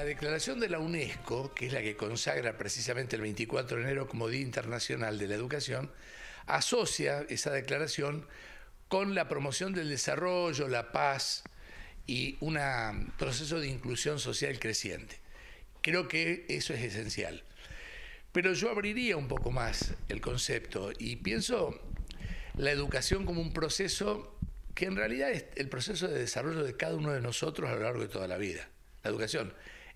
La declaración de la UNESCO, que es la que consagra precisamente el 24 de enero como Día Internacional de la Educación, asocia esa declaración con la promoción del desarrollo, la paz y un proceso de inclusión social creciente. Creo que eso es esencial. Pero yo abriría un poco más el concepto y pienso la educación como un proceso que en realidad es el proceso de desarrollo de cada uno de nosotros a lo largo de toda la vida. La educación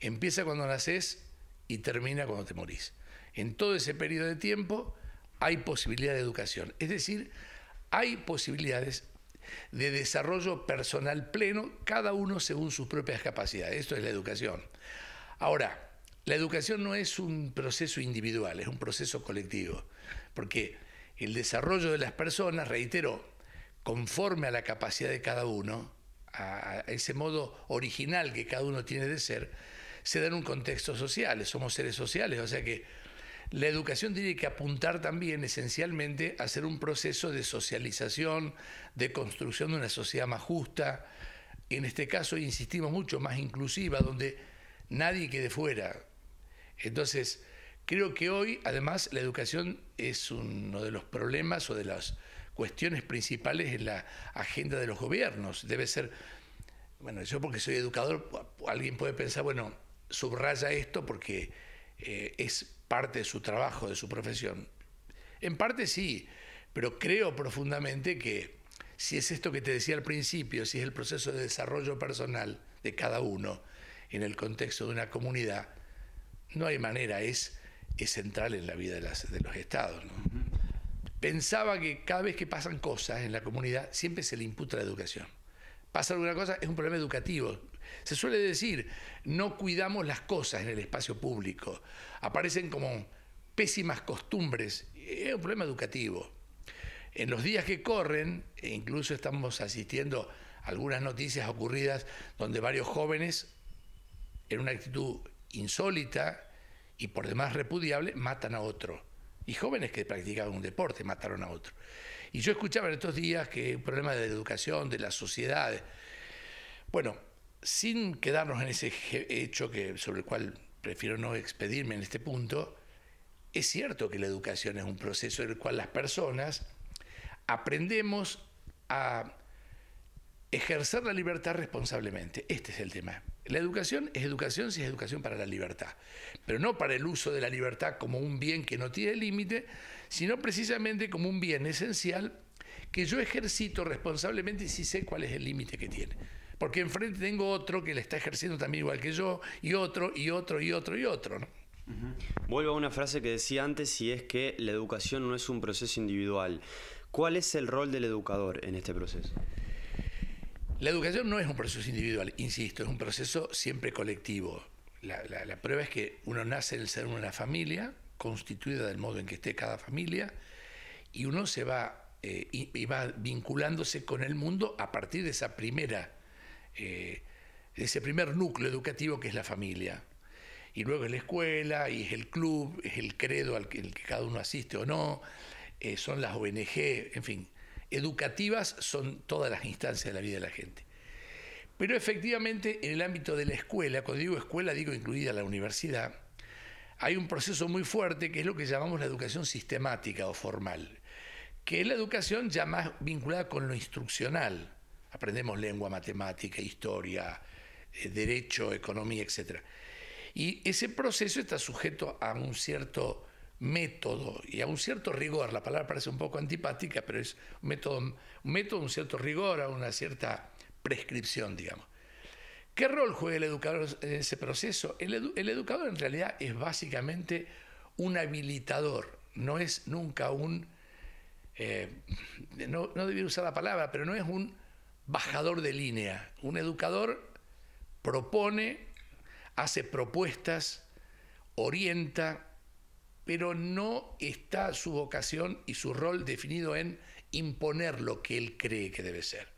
empieza cuando naces y termina cuando te morís. En todo ese periodo de tiempo hay posibilidad de educación. Es decir, hay posibilidades de desarrollo personal pleno, cada uno según sus propias capacidades. Esto es la educación. Ahora, la educación no es un proceso individual, es un proceso colectivo, porque el desarrollo de las personas, reitero, conforme a la capacidad de cada uno, a ese modo original que cada uno tiene de ser, se da en un contexto social, somos seres sociales, o sea que la educación tiene que apuntar también esencialmente a ser un proceso de socialización, de construcción de una sociedad más justa, en este caso insistimos mucho, más inclusiva, donde nadie quede fuera. Entonces, creo que hoy además la educación es uno de los problemas o de las cuestiones principales en la agenda de los gobiernos. Debe ser, bueno, yo porque soy educador, alguien puede pensar, bueno, subraya esto porque eh, es parte de su trabajo, de su profesión. En parte sí, pero creo profundamente que si es esto que te decía al principio, si es el proceso de desarrollo personal de cada uno en el contexto de una comunidad, no hay manera, es, es central en la vida de, los estados. Pensaba que cada vez que pasan cosas en la comunidad, siempre se le imputa la educación. Pasa alguna cosa, es un problema educativo, se suele decir, no cuidamos las cosas en el espacio público. Aparecen como pésimas costumbres. Es un problema educativo. En los días que corren, e incluso estamos asistiendo a algunas noticias ocurridas donde varios jóvenes, en una actitud insólita y por demás repudiable, matan a otro. Y jóvenes que practicaban un deporte mataron a otro. Y yo escuchaba en estos días que el problema de la educación, de la sociedad. Bueno, sin quedarnos en ese hecho que, sobre el cual prefiero no expedirme en este punto, es cierto que la educación es un proceso en el cual las personas aprendemos a ejercer la libertad responsablemente. Este es el tema. La educación es educación si es educación para la libertad, pero no para el uso de la libertad como un bien que no tiene límite, sino precisamente como un bien esencial que yo ejercito responsablemente si sé cuál es el límite que tiene. Porque enfrente tengo otro que le está ejerciendo también igual que yo, y otro, y otro, y otro, y otro. Vuelvo a una frase que decía antes y es que la educación no es un proceso individual. ¿Cuál es el rol del educador en este proceso? La educación no es un proceso individual, insisto, es un proceso siempre colectivo. La, prueba es que uno nace en el ser de una familia, constituida del modo en que esté cada familia, y uno se va, eh, y va vinculándose con el mundo a partir de esa primera eh, ese primer núcleo educativo que es la familia. Y luego es la escuela, y es el club, es el credo al que, cada uno asiste o no, eh, son las ONG, en fin, educativas son todas las instancias de la vida de la gente. Pero efectivamente en el ámbito de la escuela, cuando digo escuela digo incluida la universidad, hay un proceso muy fuerte que es lo que llamamos la educación sistemática o formal, que es la educación ya más vinculada con lo instruccional, aprendemos lengua, matemática, historia, eh, derecho, economía, etc. Y ese proceso está sujeto a un cierto método y a un cierto rigor. La palabra parece un poco antipática, pero es un método, un método, un cierto rigor, a una cierta prescripción, digamos. ¿Qué rol juega el educador en ese proceso? El, educador en realidad es básicamente un habilitador, no es nunca un, eh, no, no usar la palabra, pero no es un bajador de línea. Un educador propone, hace propuestas, orienta, pero no está su vocación y su rol definido en imponer lo que él cree que debe ser.